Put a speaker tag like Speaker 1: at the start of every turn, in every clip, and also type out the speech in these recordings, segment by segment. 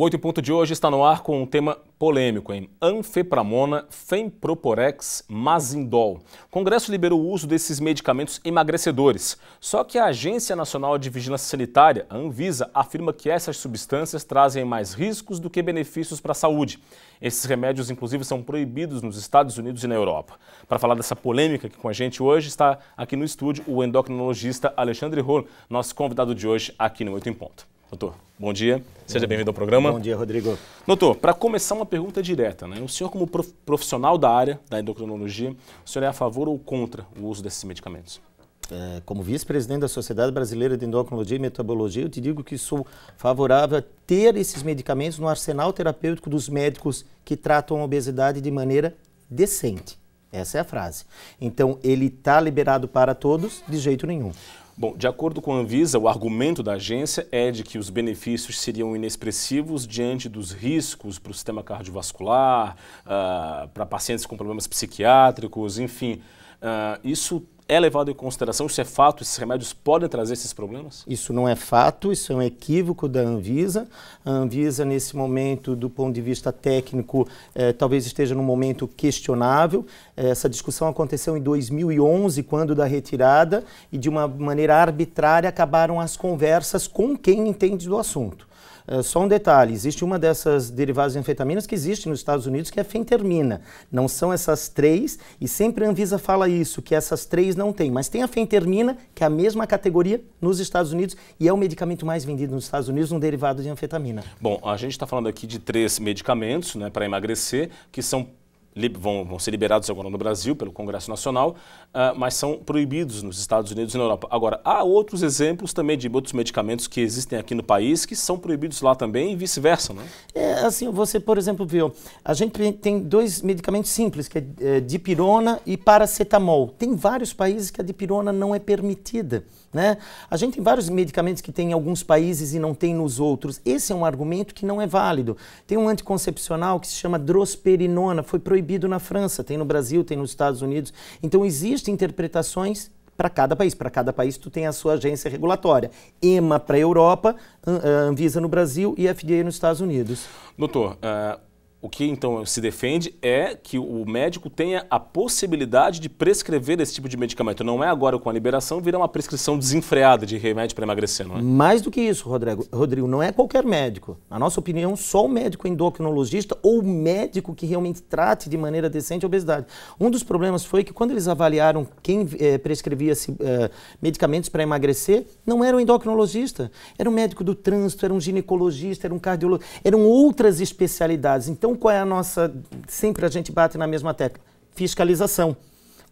Speaker 1: O Oito Ponto de hoje está no ar com um tema polêmico, hein? Anfepramona, Fenproporex, Mazindol. O Congresso liberou o uso desses medicamentos emagrecedores. Só que a Agência Nacional de Vigilância Sanitária, a Anvisa, afirma que essas substâncias trazem mais riscos do que benefícios para a saúde. Esses remédios, inclusive, são proibidos nos Estados Unidos e na Europa. Para falar dessa polêmica aqui com a gente hoje, está aqui no estúdio o endocrinologista Alexandre Rol, nosso convidado de hoje aqui no Oito em Ponto. Doutor, bom dia. Seja bem-vindo ao programa. Bom dia, Rodrigo. Doutor, para começar uma pergunta direta. Né? O senhor, como profissional da área
Speaker 2: da endocrinologia, o senhor é a favor ou contra o uso desses medicamentos? É, como vice-presidente da Sociedade Brasileira de Endocrinologia e Metabologia, eu te digo que sou favorável a ter esses medicamentos no arsenal terapêutico dos médicos que tratam a obesidade de maneira decente. Essa é a frase. Então, ele está liberado para todos de jeito nenhum.
Speaker 1: Bom, de acordo com a Anvisa, o argumento da agência é de que os benefícios seriam inexpressivos diante dos riscos para o sistema cardiovascular, uh, para pacientes com problemas psiquiátricos, enfim. Uh, isso é levado em consideração? Isso é fato? Esses remédios podem trazer esses problemas?
Speaker 2: Isso não é fato, isso é um equívoco da Anvisa. A Anvisa, nesse momento, do ponto de vista técnico, eh, talvez esteja num momento questionável. Eh, essa discussão aconteceu em 2011, quando da retirada, e de uma maneira arbitrária acabaram as conversas com quem entende do assunto. Ah, só um detalhe, existe uma dessas derivadas de anfetaminas que existe nos Estados Unidos, que é fentermina. Não são essas três, e sempre a Anvisa fala isso, que essas três não tem. Mas tem a fentermina, que é a mesma categoria nos Estados Unidos, e é o medicamento mais vendido nos Estados Unidos, um derivado de anfetamina. Bom,
Speaker 1: a gente está falando aqui de três medicamentos né, para emagrecer, que são vão, vão, ser liberados agora no Brasil pelo Congresso Nacional, uh, mas são proibidos nos Estados Unidos e na Europa. Agora, há outros exemplos também de outros medicamentos que existem aqui no país que são proibidos lá também e vice-versa,
Speaker 2: né? É, assim, você, por exemplo, viu, a gente tem dois medicamentos simples, que é, é dipirona e paracetamol. Tem vários países que a dipirona não é permitida. Né? A gente tem vários medicamentos que tem em alguns países e não tem nos outros. Esse é um argumento que não é válido. Tem um anticoncepcional que se chama drosperinona, foi proibido proibido na França, tem no Brasil, tem nos Estados Unidos. Então existem interpretações para cada país. Para cada país, tu tem a sua agência regulatória. EMA para a Europa, Anvisa no Brasil e FDA nos Estados Unidos.
Speaker 1: Doutor, uh o que então se defende é que o médico tenha a possibilidade de prescrever esse tipo de medicamento. Não é agora com a liberação virar uma prescrição desenfreada de remédio para emagrecer, não
Speaker 2: é? Mais do que isso, Rodrigo. Rodrigo, não é qualquer médico. Na nossa opinião, só o médico endocrinologista ou o médico que realmente trate de maneira decente a obesidade. Um dos problemas foi que quando eles avaliaram quem é, prescrevia é, medicamentos para emagrecer, não era o endocrinologista, era um médico do trânsito, era um ginecologista, era um cardiologista, eram outras especialidades. Então então, qual é a nossa. Sempre a gente bate na mesma tecla: fiscalização,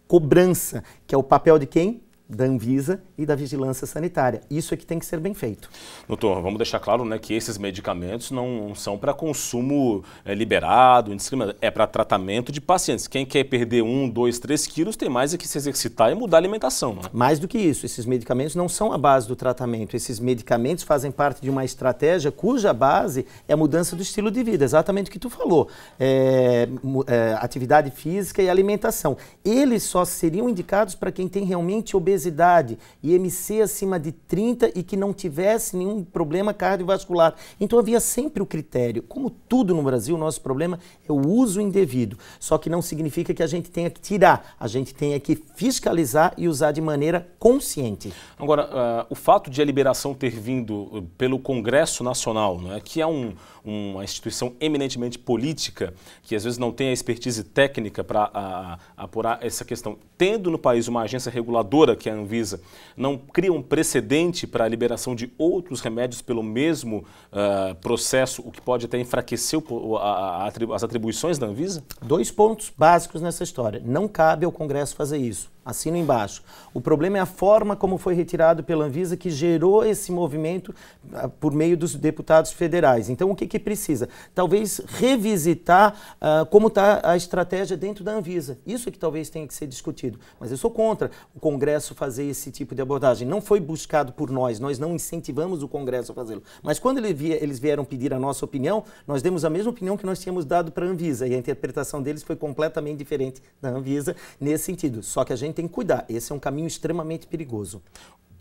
Speaker 2: cobrança, que é o papel de quem? da Anvisa e da vigilância sanitária. Isso é que tem que ser bem feito.
Speaker 1: Doutor, vamos deixar claro né, que esses medicamentos não são para consumo é, liberado, indiscriminado, é para tratamento de pacientes. Quem quer
Speaker 2: perder um, dois, três quilos tem mais é que se exercitar e mudar a alimentação. Né? Mais do que isso, esses medicamentos não são a base do tratamento. Esses medicamentos fazem parte de uma estratégia cuja base é a mudança do estilo de vida, exatamente o que tu falou. É, é, atividade física e alimentação. Eles só seriam indicados para quem tem realmente obesidade obesidade, IMC acima de 30 e que não tivesse nenhum problema cardiovascular. Então havia sempre o critério. Como tudo no Brasil, o nosso problema é o uso indevido. Só que não significa que a gente tenha que tirar, a gente tenha é que fiscalizar e usar de maneira consciente.
Speaker 1: Agora, uh, o fato de a liberação ter vindo uh, pelo Congresso Nacional, né, que é um, uma instituição eminentemente política, que às vezes não tem a expertise técnica para ah, ah, apurar essa questão, tendo no país uma agência reguladora que é a Anvisa não cria um precedente para a liberação de outros remédios pelo mesmo uh, processo, o que
Speaker 2: pode até enfraquecer o, a, a, as atribuições da Anvisa? Dois pontos básicos nessa história. Não cabe ao Congresso fazer isso. Assino embaixo. O problema é a forma como foi retirado pela Anvisa que gerou esse movimento ah, por meio dos deputados federais. Então, o que, que precisa? Talvez revisitar uh, como está a estratégia dentro da Anvisa. Isso é que talvez tenha que ser discutido. Mas eu sou contra o Congresso fazer esse tipo de abordagem. Não foi buscado por nós, nós não incentivamos o Congresso a fazê-lo. Mas quando ele via, eles vieram pedir a nossa opinião, nós demos a mesma opinião que nós tínhamos dado para a Anvisa e a interpretação deles foi completamente diferente da Anvisa nesse sentido. Só que a gente tem que cuidar. Esse é um caminho extremamente perigoso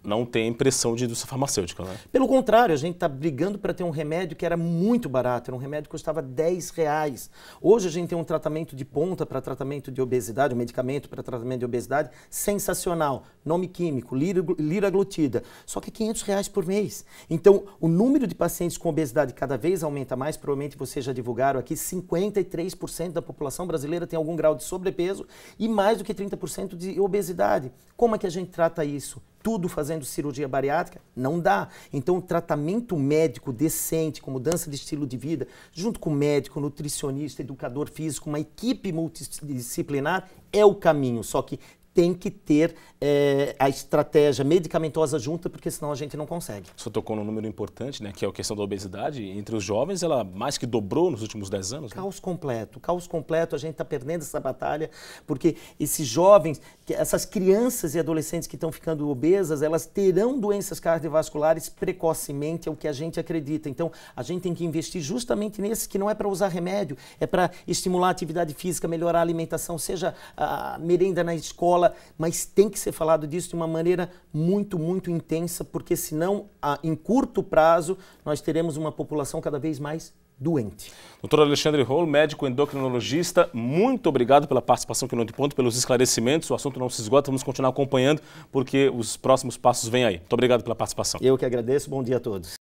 Speaker 2: não tem pressão de indústria farmacêutica, né? Pelo contrário, a gente está brigando para ter um remédio que era muito barato, era um remédio que custava 10 reais. Hoje a gente tem um tratamento de ponta para tratamento de obesidade, um medicamento para tratamento de obesidade sensacional, nome químico, liraglutida, só que é 500 reais por mês. Então, o número de pacientes com obesidade cada vez aumenta mais, provavelmente vocês já divulgaram aqui, 53% da população brasileira tem algum grau de sobrepeso e mais do que 30% de obesidade. Como é que a gente trata isso? tudo fazendo cirurgia bariátrica? Não dá. Então, o tratamento médico decente, com mudança de estilo de vida, junto com médico, nutricionista, educador físico, uma equipe multidisciplinar, é o caminho. Só que tem que ter é, a estratégia medicamentosa junta, porque senão a gente não consegue. Você tocou num número importante, né, que é a questão da obesidade. Entre os jovens, ela mais que dobrou nos últimos 10 anos. Né? Caos né? completo, caos completo. A gente está perdendo essa batalha, porque esses jovens, essas crianças e adolescentes que estão ficando obesas, elas terão doenças cardiovasculares precocemente, é o que a gente acredita. Então, a gente tem que investir justamente nesse, que não é para usar remédio, é para estimular a atividade física, melhorar a alimentação, seja a merenda na escola, fala, mas tem que ser falado disso de uma maneira muito, muito intensa, porque senão, a, ah, em curto prazo, nós teremos uma população cada vez mais doente.
Speaker 1: Doutor Alexandre Roll, médico endocrinologista, muito obrigado pela participação aqui no De Ponto, pelos esclarecimentos. O assunto não se esgota, vamos continuar acompanhando, porque os próximos passos vêm aí. Muito obrigado pela participação. Eu que agradeço, bom dia a todos.